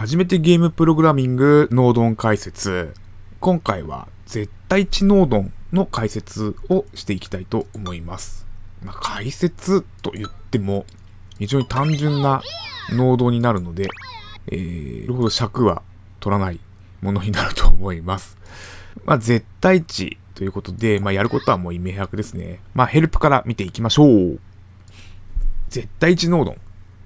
初めてゲームプログラミングノードン解説。今回は絶対値ノードンの解説をしていきたいと思います。まあ、解説と言っても非常に単純なノードになるので、えー、るほど尺は取らないものになると思います。まあ、絶対値ということで、まあ、やることはもう明白ですね。まあ、ヘルプから見ていきましょう。絶対値ノード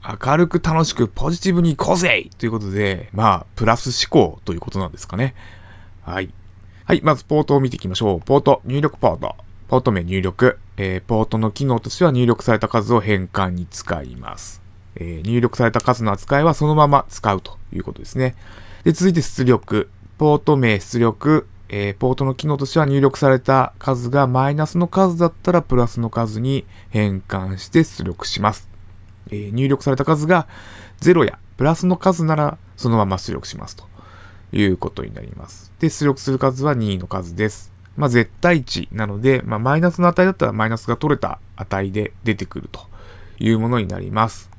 明るく楽しくポジティブに行こうぜということで、まあ、プラス思考ということなんですかね。はい。はい、まずポートを見ていきましょう。ポート、入力ポート。ポート名入力。えー、ポートの機能としては入力された数を変換に使います。えー、入力された数の扱いはそのまま使うということですね。で、続いて出力。ポート名出力。えー、ポートの機能としては入力された数がマイナスの数だったらプラスの数に変換して出力します。えー、入力された数が0やプラスの数ならそのまま出力しますということになります。で、出力する数は2位の数です。まあ、絶対値なので、まあ、マイナスの値だったらマイナスが取れた値で出てくるというものになります。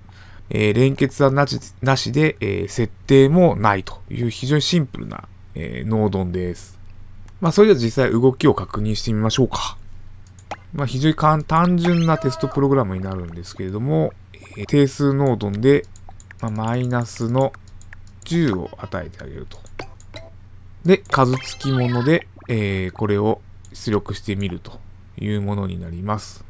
えー、連結はなしなしで、えー、設定もないという非常にシンプルな、えー、ノードンです。まあ、それでは実際動きを確認してみましょうか。まあ、非常に単純なテストプログラムになるんですけれども、えー、定数濃度で、まあ、マイナスの10を与えてあげると。で、数付きもので、えー、これを出力してみるというものになります。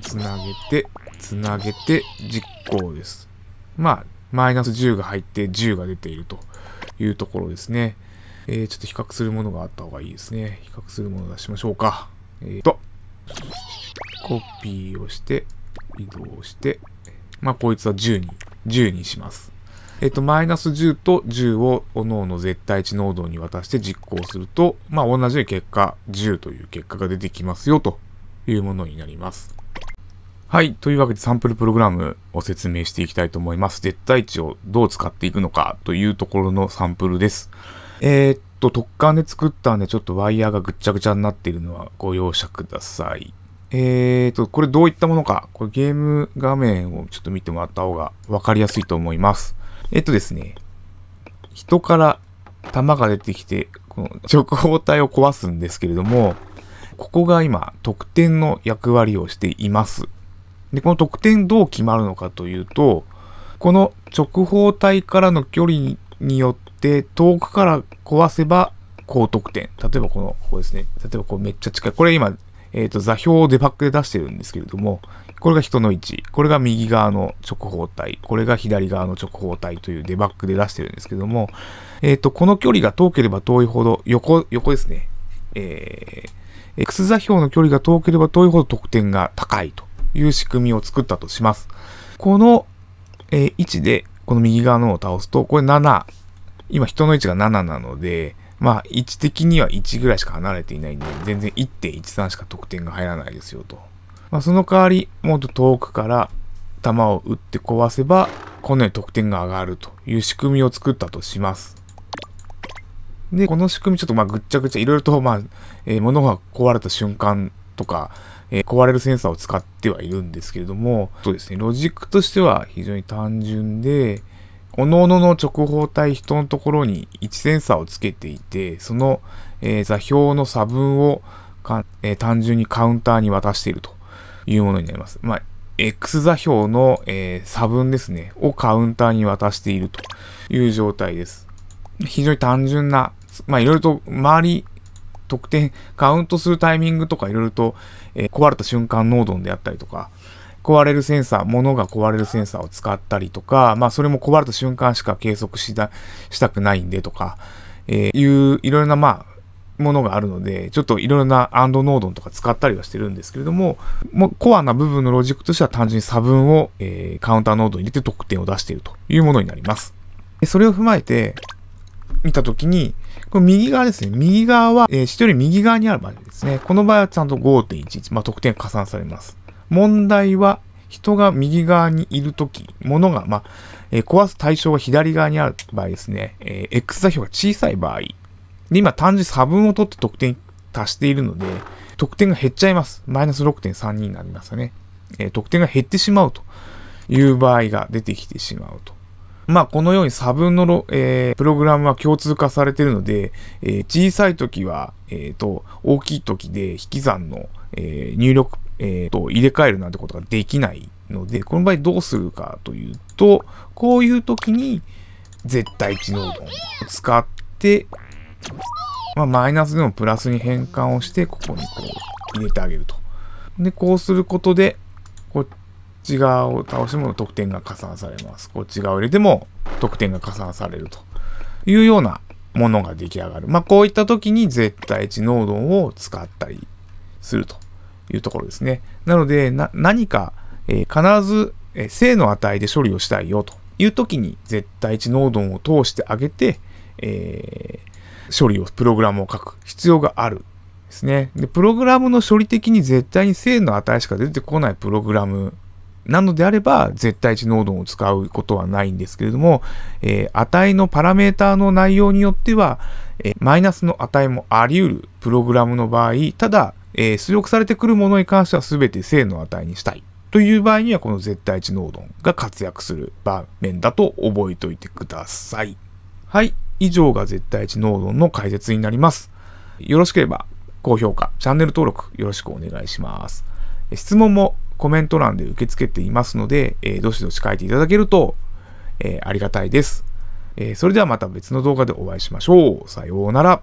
つなげて、つなげて、実行です。まあ、マイナス10が入って10が出ているというところですね。えー、ちょっと比較するものがあった方がいいですね。比較するものを出しましょうか。えー、と、コピーをして、移動して、まあ、こいつは10に、10にします。えっと、マイナス10と10を各々絶対値濃度に渡して実行すると、まあ、同じ結果、10という結果が出てきますよ、というものになります。はい。というわけでサンプルプログラムを説明していきたいと思います。絶対値をどう使っていくのかというところのサンプルです。えー、っと、特管で作ったんでちょっとワイヤーがぐっちゃぐちゃになっているのはご容赦ください。えーと、これどういったものか、これゲーム画面をちょっと見てもらった方がわかりやすいと思います。えっとですね、人から弾が出てきて、この直方体を壊すんですけれども、ここが今、得点の役割をしています。で、この得点どう決まるのかというと、この直方体からの距離によって遠くから壊せば高得点。例えばこの、ここですね。例えばこうめっちゃ近い。これ今えっ、ー、と、座標をデバッグで出してるんですけれども、これが人の位置、これが右側の直方体、これが左側の直方体というデバッグで出してるんですけども、えっ、ー、と、この距離が遠ければ遠いほど、横、横ですね。えー、X 座標の距離が遠ければ遠いほど得点が高いという仕組みを作ったとします。この、えー、位置で、この右側のを倒すと、これ7。今人の位置が7なので、まあ、位置的には1ぐらいしか離れていないんで、全然1.13しか得点が入らないですよと。まあ、その代わり、もっと遠くから球を打って壊せば、このように得点が上がるという仕組みを作ったとします。で、この仕組みちょっとまあぐっちゃぐちゃ、いろいろとまあ、えー、物が壊れた瞬間とか、えー、壊れるセンサーを使ってはいるんですけれども、そうですね、ロジックとしては非常に単純で、おのおのの直方体人のところに位置センサーをつけていて、その、えー、座標の差分をか、えー、単純にカウンターに渡しているというものになります。まあ、X 座標の、えー、差分ですね、をカウンターに渡しているという状態です。非常に単純な、まあ、いろいろと周り、得点、カウントするタイミングとかいろいろと、えー、壊れた瞬間濃度であったりとか、壊れるセンサー、物が壊れるセンサーを使ったりとか、まあそれも壊れた瞬間しか計測しだしたくないんでとか、えー、いういろいろなまあものがあるので、ちょっといろいろなアンドノードンとか使ったりはしてるんですけれども、もうコアな部分のロジックとしては単純に差分を、えー、カウンターノードに入れて得点を出しているというものになります。それを踏まえて、見たときに、この右側ですね。右側は、えー、人より右側にある場合ですね。この場合はちゃんと5.11、まあ、得点加算されます。問題は人が右側にいるとき、物が、まあ、えー、壊す対象が左側にある場合ですね、えー、X 座標が小さい場合、で、今単純差分を取って得点足しているので、得点が減っちゃいます。マイナス6 3になりますよね。えー、得点が減ってしまうという場合が出てきてしまうと。まあ、このように差分の、えー、プログラムは共通化されているので、えー、小さいときは、えーと、と大きいきで引き算の、えー、入力えーと、入れ替えるなんてことができないので、この場合どうするかというと、こういう時に絶対機能度を使って、まあ、マイナスでもプラスに変換をして、ここにこう入れてあげると。で、こうすることで、こっち側を倒しても得点が加算されます。こっち側を入れても得点が加算されるというようなものが出来上がる。まあ、こういった時に絶対値濃度を使ったりすると。いうところですね。なので、何か、えー、必ず、えー、正の値で処理をしたいよという時に、絶対値濃度を通してあげて、えー、処理を、プログラムを書く必要があるですね。で、プログラムの処理的に絶対に正の値しか出てこないプログラムなのであれば、絶対値濃度を使うことはないんですけれども、えー、値のパラメータの内容によっては、えー、マイナスの値もあり得るプログラムの場合、ただ、えー、出力されてくるものに関しては全て正の値にしたい。という場合には、この絶対値ノードンが活躍する場面だと覚えておいてください。はい。以上が絶対値ノードンの解説になります。よろしければ、高評価、チャンネル登録よろしくお願いします。質問もコメント欄で受け付けていますので、えー、どしどし書いていただけると、えー、ありがたいです。えー、それではまた別の動画でお会いしましょう。さようなら。